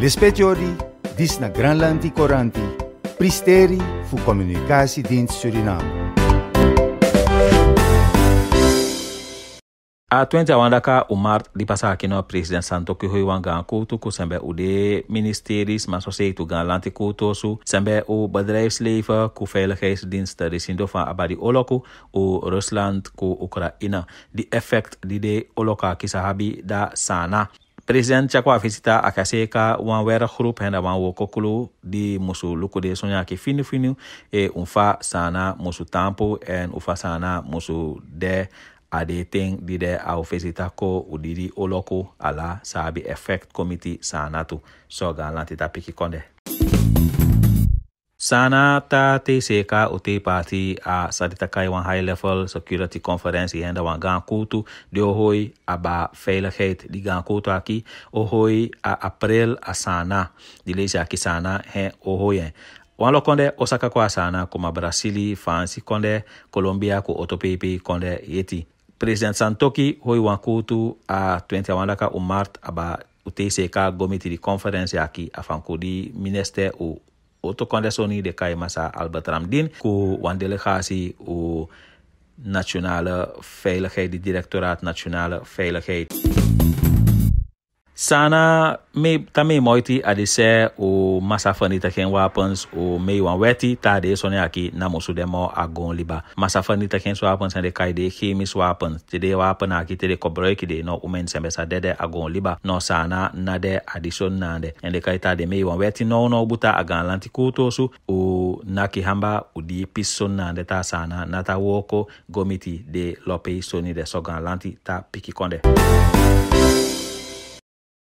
L-ispeċjori disna Granlanti Koranti, pristeri fu komunikasi din Suriname. a twenti awan daka umar di pasa aki presiden president santo ki hoi wan gan kutu ku sembe u de ministeries ma so tu gan lanti kutu su sembe u bedrijfsleven ku veiligheidsdiensten de sindo van abadi oloku u rusland ku ukraina di efekt di de oloka kisa habi da sana president tiako a visita a ka se ka wan wɛrɛ group hẽnda wan woo kokolo de musu lukude sõn yãke fini fini eh, e n fa sãana musu tãmpo n u fa sãana musu dɛ a de tẽng dɩ dɛ a o visita ko o dɩ o lɔko a la saabe effect committee sana to sɔga so, n la t'a piki kõndɛ Sana ta te pati a kai wan high level security conferentie henda wan gaan kutu de ohoi a ba veiligheid di gaan kutu aki ohoi a april a sana di lesi aki sana hen ohoi en wan lo konde osaka ko a sana kuma brasili fansi konde kolombia ku otopepe konde yeti president santoki hoi wan kutu a 21 laka u mart a ba u TCK gomi di conference aki a fankudi di minister u autoconditioning de kai masa albatram din ku wan delegasi u nationale veiligheid, de directoraat nationale veiligheid. Sana may, tamei moiti adise o masafani taken wapens o meiwan weti tade sone aki namosu demo agon liba. Masafani taken swapens ande kaide kimi swapens. Tede wapen aki tede kobroiki de no umen sembe sa dede agon liba. No sana nade adison nande. Ende kaita de meiwan weti no no buta agan lanti kutosu o naki hamba udi pison nande ta sana nata woko gomiti de lope soni de sogan lanti ta pikikonde.